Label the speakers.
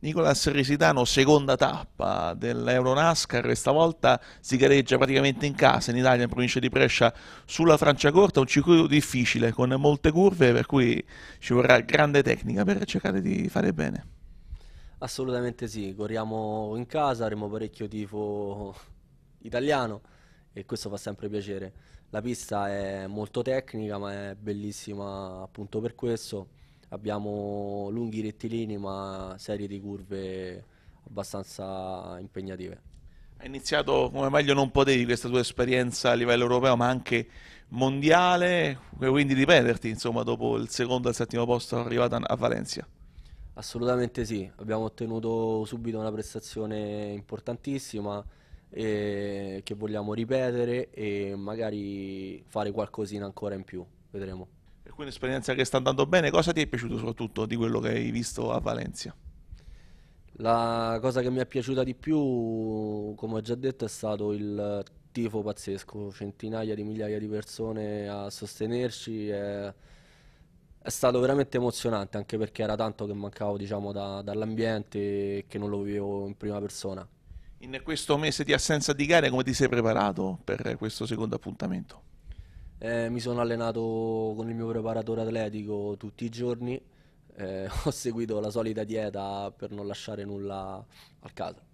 Speaker 1: Nicolas Risitano, seconda tappa dell'Euronascar e stavolta si gareggia praticamente in casa in Italia, in provincia di Brescia, sulla Francia Corta, un circuito difficile con molte curve per cui ci vorrà grande tecnica per cercare di fare bene.
Speaker 2: Assolutamente sì, corriamo in casa, avremo parecchio tifo italiano e questo fa sempre piacere. La pista è molto tecnica ma è bellissima appunto per questo abbiamo lunghi rettilini ma serie di curve abbastanza impegnative.
Speaker 1: Hai iniziato come meglio non potevi questa tua esperienza a livello europeo ma anche mondiale, quindi ripeterti insomma dopo il secondo e il settimo posto arrivata a Valencia.
Speaker 2: Assolutamente sì, abbiamo ottenuto subito una prestazione importantissima che vogliamo ripetere e magari fare qualcosina ancora in più, vedremo.
Speaker 1: Per cui un'esperienza che sta andando bene. Cosa ti è piaciuto soprattutto di quello che hai visto a Valencia?
Speaker 2: La cosa che mi è piaciuta di più, come ho già detto, è stato il tifo pazzesco, centinaia di migliaia di persone a sostenerci. È, è stato veramente emozionante anche perché era tanto che mancavo diciamo, da, dall'ambiente che non lo vivevo in prima persona.
Speaker 1: In questo mese di assenza di gare come ti sei preparato per questo secondo appuntamento?
Speaker 2: Eh, mi sono allenato con il mio preparatore atletico tutti i giorni, eh, ho seguito la solita dieta per non lasciare nulla al caso.